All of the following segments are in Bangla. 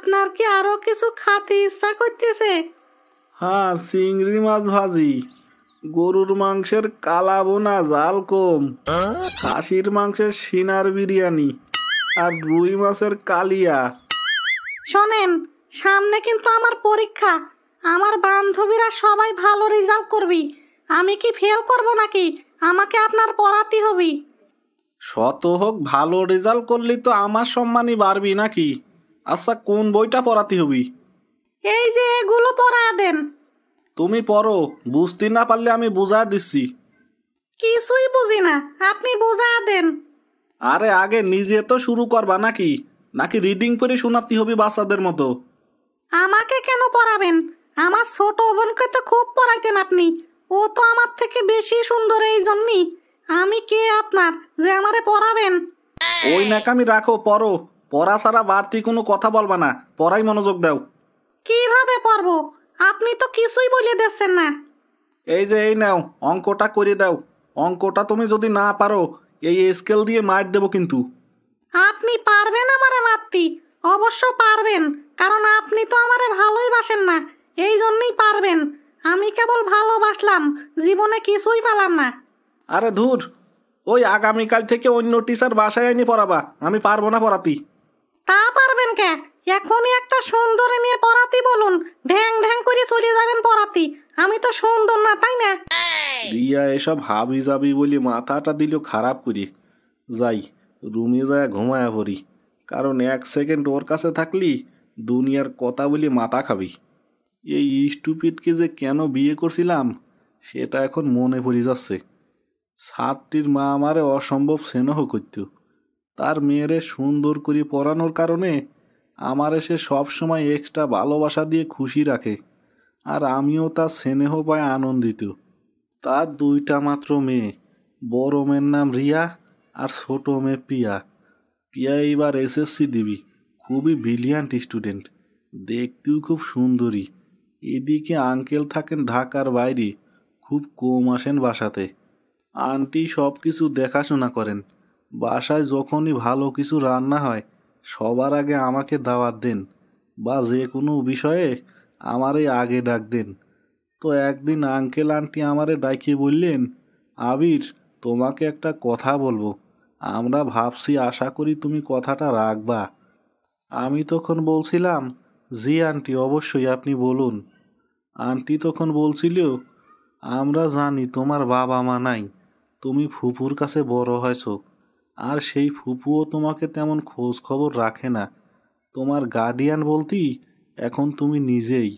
আপনার কি আরো কিছু খাতে ইচ্ছা করতেছে হ্যাঁ চিংড়ি মাছ ভাজি গরুর মাংসের কালা বোনা জাল কম খাসির মাংসের সিনার বিরিয়ানি আর রুই মাছের কালিয়া শোনেন সামনে কিন্তু আমার পরীক্ষা আমার বান্ধবীরা সবাই ভালো রেজাল্ট করবি আমি কি ফেল করব নাকি আমাকে আপনার পড়াতে হবে শত হোক ভালো রেজাল্ট করলি তো আমার সম্মানই বাড়বি নাকি আচ্ছা কোন বইটা পড়াতে হবি এই যে এগুলো পড়া দেন তুমি পড়ো বুঝতে না পারলে আমি বোঝা দিচ্ছি কিছুই বুঝি না আপনি বোঝা দেন আরে আগে নিজে তো শুরু করবা নাকি নাকি রিডিং করে শোনাতে হবে বাচ্চাদের মতো আমাকে কেন পড়াবেন আমার ছোট বোনকে তো খুব পড়াইতেন আপনি ও তো আমার থেকে বেশি সুন্দর এই জন্যই আমি কে আপনার যে আমারে পড়াবেন ওই নাকামি রাখো পড়ো পড়া ছাড়া বাড়তি কোনো কথা বলবা না পড়াই মনোযোগ দাও কিভাবে পারবো আপনি তো কিছুই বলে দিচ্ছেন না এই যে এই নাও অঙ্কটা করে দাও অঙ্কটা তুমি যদি না পারো এই স্কেল দিয়ে মার দেবো কিন্তু আপনি পারবেন আমারে মাতৃ অবশ্য পারবেন কারণ আপনি তো আমারে ভালোই বাসেন না এই জন্যই পারবেন আমি কেবল ভালোবাসলাম জীবনে কিছুই পালাম না আরে ধুর ওই আগামীকাল থেকে অন্য টিচার বাসায় এনে পড়াবা আমি পারবো না পড়াতি তা পারবেন কে এখনই একটা সুন্দর নিয়ে পড়াতি বলুন ঢ্যাং ঢ্যাং করে চলে যাবেন পড়াতি আমি তো সুন্দর না তাই না রিয়া এসব হাবি যাবি বলে মাথাটা দিল খারাপ করি যাই রুমে যায় ঘুমায় পড়ি কারণ এক সেকেন্ড ওর কাছে থাকলি দুনিয়ার কথা বলে মাথা খাবি এই স্টুপিডকে যে কেন বিয়ে করছিলাম সেটা এখন মনে পড়ে যাচ্ছে সাতটির মা আমারে অসম্ভব স্নেহ করতো তার মেয়েরে সুন্দর করে পড়ানোর কারণে আমারে সে সবসময় এক্সট্রা ভালোবাসা দিয়ে খুশি রাখে আর আমিও তার স্নেহ পায় আনন্দিত তার দুইটা মাত্র মেয়ে বড় মেয়ের নাম রিয়া আর ছোট মেয়ে পিয়া পিয়া এইবার এসএসসি দিবি খুবই ব্রিলিয়ান্ট স্টুডেন্ট দেখতেও খুব সুন্দরী এদিকে আঙ্কেল থাকেন ঢাকার বাইরে খুব কম আসেন বাসাতে আন্টি সব কিছু দেখাশোনা করেন বাসায় যখনই ভালো কিছু রান্না হয় সবার আগে আমাকে দাওয়াত দিন বা যে কোনো বিষয়ে আমারে আগে ডাক দিন তো একদিন আঙ্কেল আন্টি আমারে ডাকিয়ে বললেন আবির তোমাকে একটা কথা বলবো আমরা ভাবছি আশা করি তুমি কথাটা রাখবা আমি তখন বলছিলাম জি আন্টি অবশ্যই আপনি বলুন আন্টি তখন বলছিল আমরা জানি তোমার বাবা মা নাই তুমি ফুপুর কাছে বড় হয়েছো আর সেই ফুপুও তোমাকে তেমন খোঁজ খবর রাখে না তোমার গার্ডিয়ান বলতেই এখন তুমি নিজেই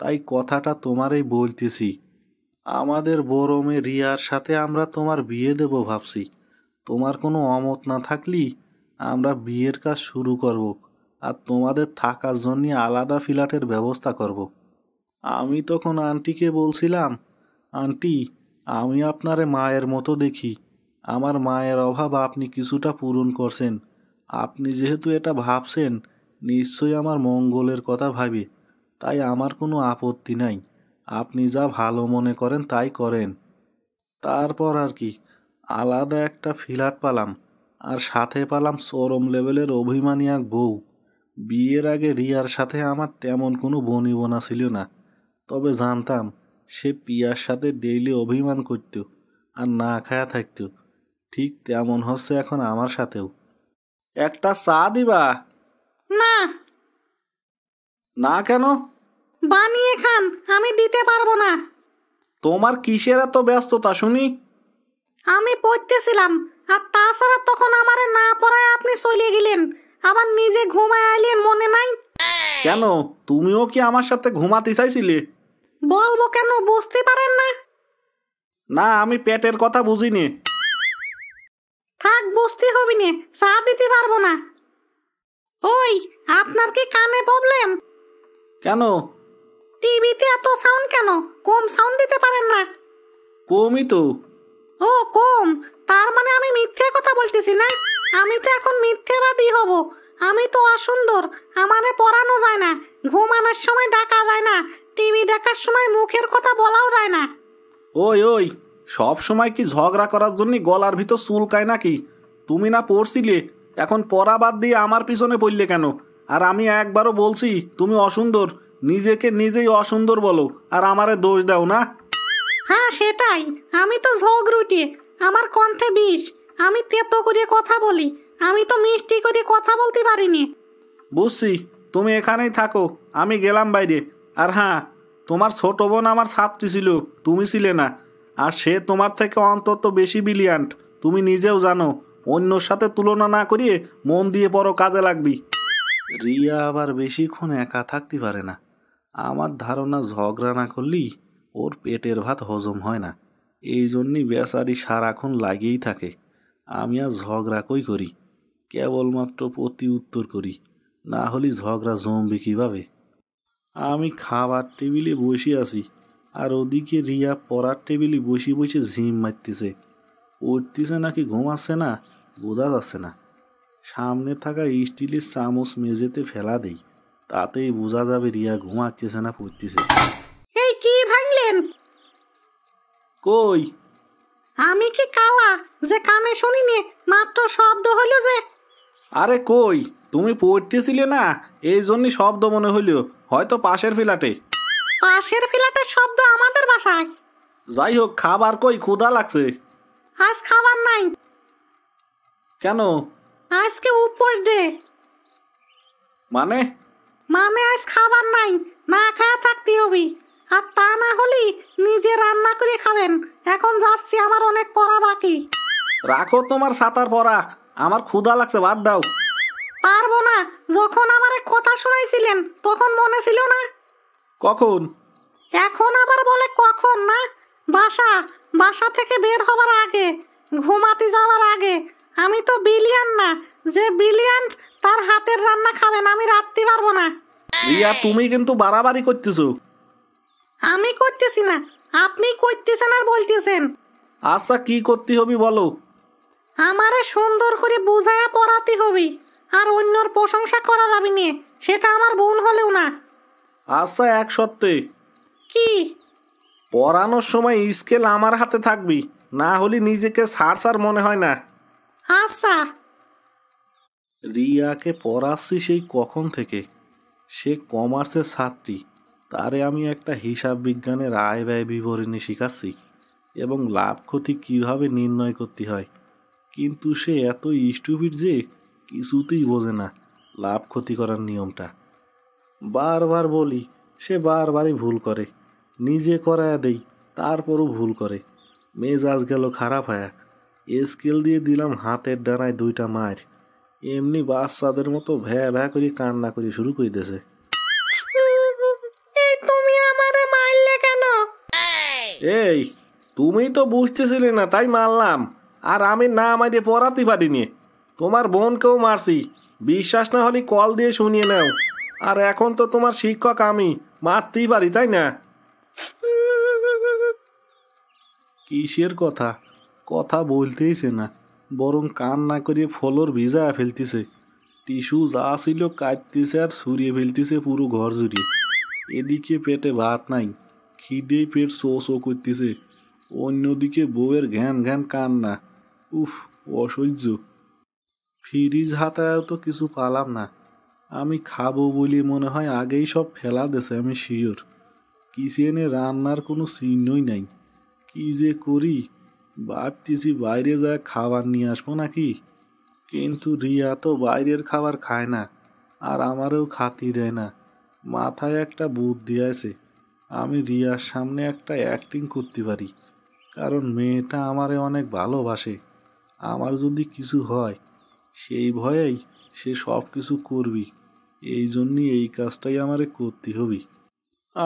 তাই কথাটা তোমারই বলতেছি আমাদের বরমে রিয়ার সাথে আমরা তোমার বিয়ে দেব ভাবছি তোমার কোনো অমত না থাকলি আমরা বিয়ের কাজ শুরু করব আর তোমাদের থাকার জন্য আলাদা ফ্ল্যাটের ব্যবস্থা করব। আমি তখন আন্টিকে বলছিলাম আন্টি আমি আপনারে মায়ের মতো দেখি আমার মায়ের অভাব আপনি কিছুটা পূরণ করছেন আপনি যেহেতু এটা ভাবছেন নিশ্চয়ই আমার মঙ্গলের কথা ভাবি তাই আমার কোনো আপত্তি নাই আপনি যা ভালো মনে করেন তাই করেন তারপর আর কি আলাদা একটা ফিলাট পালাম আর সাথে পালাম চরম লেভেলের অভিমানী এক বউ বিয়ের আগে রিয়ার সাথে আমার তেমন কোনো বনি বোনা ছিল না তবে জানতাম সে পিয়ার সাথে ডেইলি অভিমান করত আর না খায়া থাকতো ঠিক তেমন হচ্ছে এখন আমার সাথেও একটা চা দিবা না না কেন বানিয়ে খান আমি দিতে পারবো না তোমার কিসের এত ব্যস্ততা শুনি আমি পড়তেছিলাম আর তাছাড়া তখন আমারে না পড়ায় আপনি চলে গেলেন আবার নিজে ঘুমায় আইলেন মনে নাই কেন তুমিও কি আমার সাথে ঘুমাতে চাইছিলে বলবো কেন বুঝতে পারেন না না আমি পেটের কথা বুঝিনি থাক বসতে হবে নে চা দিতে পারবো না ওই আপনার কি কানে প্রবলেম কেন টিভিতে এত সাউন্ড কেন কম সাউন্ড দিতে পারেন না কমই তো ও কম তার মানে আমি মিথ্যে কথা বলতেছি না আমি তো এখন মিথ্যেবাদী হব আমি তো অসুন্দর আমারে পড়ানো যায় না ঘুমানোর সময় ডাকা যায় না টিভি দেখার সময় মুখের কথা বলাও যায় না ওই ওই সব সময় কি ঝগড়া করার জন্য গলার ভিতর চুলকায় নাকি তুমি না পড়ছিলে এখন পড়া বাদ দিয়ে আমার পিছনে পড়লে কেন আর আমি একবারও বলছি তুমি অসুন্দর নিজেকে নিজেই অসুন্দর বলো আর আমারে দোষ দাও না হ্যাঁ সেটাই আমি তো ঝগড়ুটি আমার কণ্ঠে বিষ আমি তেতো করে কথা বলি আমি তো মিষ্টি করে কথা বলতে পারিনি বুঝছি তুমি এখানেই থাকো আমি গেলাম বাইরে আর হ্যাঁ তোমার ছোট বোন আমার ছাত্রী ছিল তুমি ছিলে না আর সে তোমার থেকে অন্তত বেশি বিলিয়ান্ট তুমি নিজেও জানো অন্যর সাথে তুলনা না করিয়ে মন দিয়ে পড়ো কাজে লাগবি রিয়া আবার বেশিক্ষণ একা থাকতে পারে না আমার ধারণা ঝগড়া না করলেই ওর পেটের ভাত হজম হয় না এই জন্যই বেচারি সারাক্ষণ লাগিয়েই থাকে আমি আর ঝগড়া কই করি কেবলমাত্র প্রতি উত্তর করি না হলে ঝগড়া জমবে কীভাবে আমি খাবার টেবিলে বসে আছি আর ওদিকে রিয়া পড়ার টেবিলে বসে বসে ঝিম মারতেছে উঠতেছে নাকি ঘুমাচ্ছে না বোঝা যাচ্ছে না সামনে থাকা স্টিলের চামচ মেঝেতে ফেলা দেই তাতেই বোঝা যাবে রিয়া ঘুমাচ্ছে না পড়তেছে এই কি ভাঙলেন কই আমি কি কালা যে কানে শুনিনি মাত্র শব্দ হলো যে আরে কই তুমি পড়তেছিলে না এই জন্যই শব্দ মনে হইল হয়তো পাশের ফ্ল্যাটে পাশের ফিলাটার শব্দ আমাদের বাসায় যাই হোক খাবার কই ক্ষুধা লাগছে আজ খাবার নাই কেন আজকে উপোস দে মানে মানে আজ খাবার নাই না খায় থাকতে হবে আর তা না হলে নিজে রান্না করে খাবেন এখন যাচ্ছি আমার অনেক পড়া বাকি রাখো তোমার সাঁতার পড়া আমার ক্ষুধা লাগছে বাদ দাও পারবো না যখন আমার কথা শোনাইছিলেন তখন মনে ছিল না কখন এখন আবার বলে কখন না বাসা বাসা থেকে বের হবার আগে ঘুমাতে যাওয়ার আগে আমি তো বিলিয়ান না যে বিলিয়ান তার হাতের রান্না খাবেন আমি রাত্রি পারবো না রিয়া তুমি কিন্তু বাড়াবাড়ি করতেছো আমি করতেছি না আপনি করতেছেন আর বলতেছেন আচ্ছা কি করতে হবে বলো আমারে সুন্দর করে বুঝায়া পড়াতে হবে আর অন্যর প্রশংসা করা যাবে নিয়ে সেটা আমার বোন হলেও না আচ্ছা এক সত্ত্বে কি পড়ানোর সময় স্কেল আমার হাতে থাকবি না হলে নিজেকে সার সার মনে হয় না আচ্ছা রিয়াকে পড়াচ্ছি সেই কখন থেকে সে কমার্সের ছাত্রী তারে আমি একটা হিসাব বিজ্ঞানের আয় ব্যয় বিবরণী শিখাচ্ছি এবং লাভ ক্ষতি কীভাবে নির্ণয় করতে হয় কিন্তু সে এত স্টুপিড যে কিছুতেই বোঝে না লাভ ক্ষতি করার নিয়মটা বারবার বলি সে বারবারই ভুল করে নিজে করায় দেই তারপরও ভুল করে মেজাজ গেল খারাপ হায়া স্কেল দিয়ে দিলাম হাতের ডানায় দুইটা মার এমনি বাচ্চাদের মতো ভ্যা ভ্যা করে কান্না করে শুরু করে দিয়েছে এই তুমি তো বুঝতেছিলে না তাই মারলাম আর আমি না আমাকে পড়াতে পারিনি তোমার বোনকেও মারছি বিশ্বাস না হলে কল দিয়ে শুনিয়ে নাও আর এখন তো তোমার শিক্ষক আমি মারতেই পারি তাই না কিসের কথা কথা বলতেইছে না বরং কান না করিয়ে ফলর ভিজা ফেলতেছে টিস্যু যা ছিল কাটতেছে আর সরিয়ে ফেলতেছে পুরো ঘর জুড়ে এদিকে পেটে ভাত নাই খিদেই পেট শো শো করতেছে অন্যদিকে বউয়ের ঘ্যান ঘ্যান কান্না উফ অসহ্য ফ্রিজ হাতায়ও তো কিছু পালাম না আমি খাবো বলে মনে হয় আগেই সব ফেলা দেছে আমি শিওর কিচেনে রান্নার কোনো চিহ্নই নাই কি যে করি ভাবতেছি বাইরে যা খাবার নিয়ে আসবো নাকি কিন্তু রিয়া তো বাইরের খাবার খায় না আর আমারও খাতি দেয় না মাথায় একটা বুদ্ধি আছে আমি রিয়ার সামনে একটা অ্যাক্টিং করতে পারি কারণ মেয়েটা আমারে অনেক ভালোবাসে আমার যদি কিছু হয় সেই ভয়েই সে সব কিছু করবি এই জন্যই এই কাজটাই আমারে করতে হবে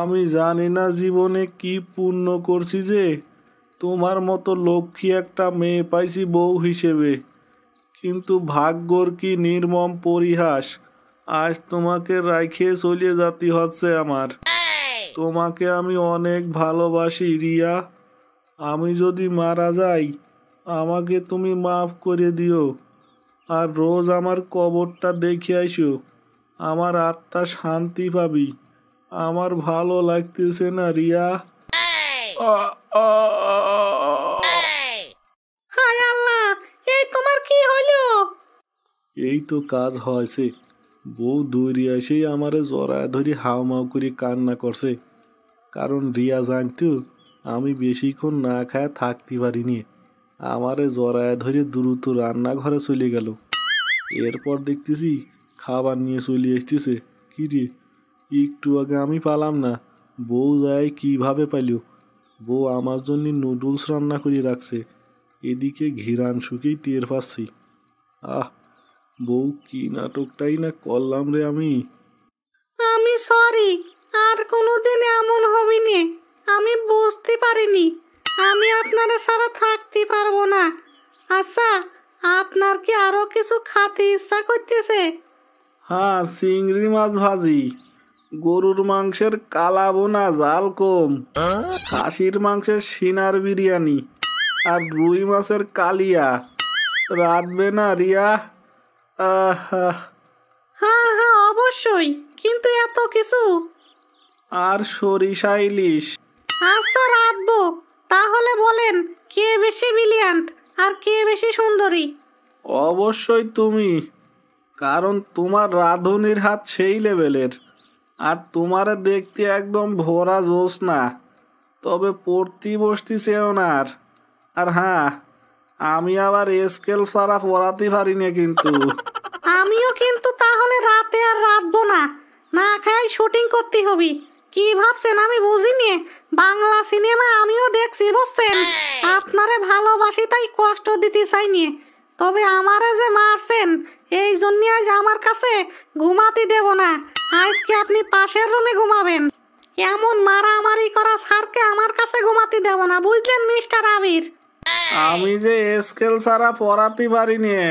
আমি জানি না জীবনে কি পূর্ণ করছি যে তোমার মতো লক্ষ্মী একটা মেয়ে পাইছি বউ হিসেবে কিন্তু ভাগ্যর কি নির্মম পরিহাস আজ তোমাকে রাখে চলে যাতি হচ্ছে আমার তোমাকে আমি অনেক ভালোবাসি রিয়া আমি যদি মারা যাই আমাকে তুমি মাফ করে দিও আর রোজ আমার কবরটা দেখে আইসো আমার আত্মা শান্তি পাবি আমার ভালো লাগতেছে না রিয়া হায় আল্লাহ এই তোমার কি হলো এই তো কাজ হয়েছে বউ দৌড়ি এসেই আমারে জরা ধরি মাও করে কান্না করছে কারণ রিয়া জানতো আমি বেশিক্ষণ না খায় থাকতে পারিনি আমারে জরায় ধরে দ্রুত রান্নাঘরে চলে গেল এরপর দেখতেছি খাবার নিয়ে চলে এসতেছে কী রে একটু আগে আমি পালাম না বউ যায় কীভাবে পাইল বউ আমার জন্য নুডলস রান্না করে রাখছে এদিকে ঘিরান সুখেই টের পাচ্ছি আহ বউ কি নাটকটাই না করলাম রে আমি আমি সরি আর কোনো দিন এমন হবি নে আমি বুঝতে পারিনি আমি আপনারে সারা থাকতে পারবো না আচ্ছা আপনার কি আরো কিছু খাতে ইচ্ছা করতেছে হ্যাঁ চিংড়ি মাছ ভাজি গরুর মাংসের কালা বোনা জাল কম খাসির মাংসের সিনার বিরিয়ানি আর রুই মাছের কালিয়া রাঁধবে না রিয়া হ্যাঁ হ্যাঁ অবশ্যই কিন্তু এত কিছু আর সরিষা ইলিশ আচ্ছা রাঁধবো তাহলে বলেন কে বেশি ব্রিলিয়ান্ট আর কে বেশি সুন্দরী অবশ্যই তুমি কারণ তোমার রাঁধুনির হাত সেই লেভেলের আর তোমারে দেখতে একদম ভোরা জোস না তবে পড়তি বসতি সেও না আর আর হ্যাঁ আমি আবার স্কেল সারা পড়াতে পারি না কিন্তু আমিও কিন্তু তাহলে রাতে আর রাঁধবো না না খাই শুটিং করতে হবে কি ভাবছেন আমি বুঝিনি বাংলা সিনেমা আমিও দেখছি বুঝছেন আপনারে ভালোবাসি তাই কষ্ট দিতে চাইনি তবে আমারে যে মারছেন এই জন্য আজ আমার কাছে ঘুমাতে দেব না আজকে আপনি পাশের রুমে ঘুমাবেন এমন মারামারি করা স্যারকে আমার কাছে ঘুমাতে দেব না বুঝলেন মিস্টার আবির আমি যে স্কেল ছাড়া পড়াতে পারি নিয়ে